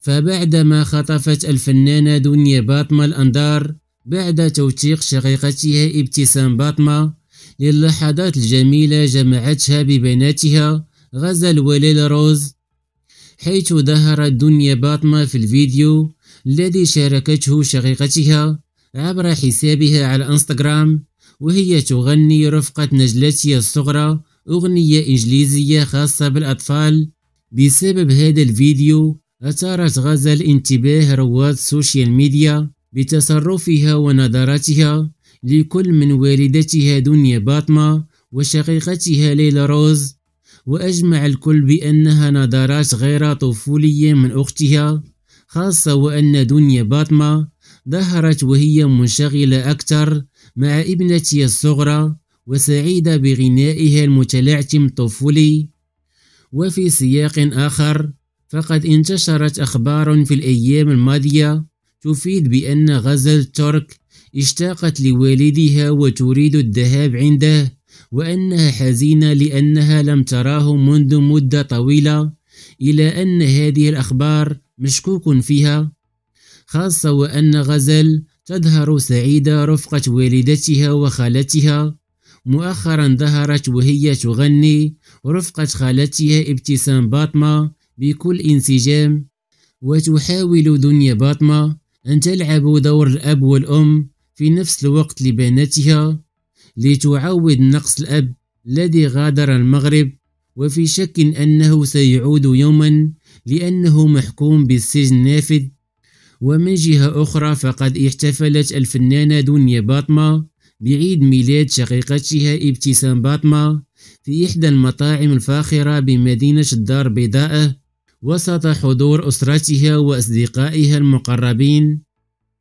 فبعدما خطفت الفنانة دنيا باطمة الأنظار بعد توثيق شقيقتها ابتسام باطمة للحظات الجميلة جمعتها ببناتها غزل وليل روز حيث ظهرت دنيا باطمة في الفيديو الذي شاركته شقيقتها عبر حسابها على انستغرام وهي تغني رفقة نجلتها الصغرى أغنية إنجليزية خاصة بالأطفال بسبب هذا الفيديو أثارت غزة الانتباه رواد السوشيال ميديا بتصرفها ونظراتها لكل من والدتها دنيا باطمة وشقيقتها ليلى روز وأجمع الكل بأنها نظرات غير طفولية من أختها خاصة وأن دنيا باطمة ظهرت وهي منشغلة أكثر مع ابنتها الصغرى وسعيدة بغنائها المتلعثم الطفولي وفي سياق آخر فقد انتشرت أخبار في الأيام الماضية تفيد بأن غزل ترك اشتاقت لوالدها وتريد الذهاب عنده وأنها حزينة لأنها لم تراه منذ مدة طويلة إلى أن هذه الأخبار مشكوك فيها خاصة وأن غزل تظهر سعيدة رفقة والدتها وخالتها مؤخرا ظهرت وهي تغني رفقة خالتها ابتسام باطمة بكل انسجام وتحاول دنيا باطمة أن تلعب دور الأب والأم في نفس الوقت لبناتها لتعوض نقص الأب الذي غادر المغرب وفي شك أنه سيعود يوما لأنه محكوم بالسجن نافذ ومن جهة أخرى فقد احتفلت الفنانة دنيا باطمة بعيد ميلاد شقيقتها ابتسام باطمة في إحدى المطاعم الفاخرة بمدينة الدار بيضاءه وسط حضور أسرتها وأصدقائها المقربين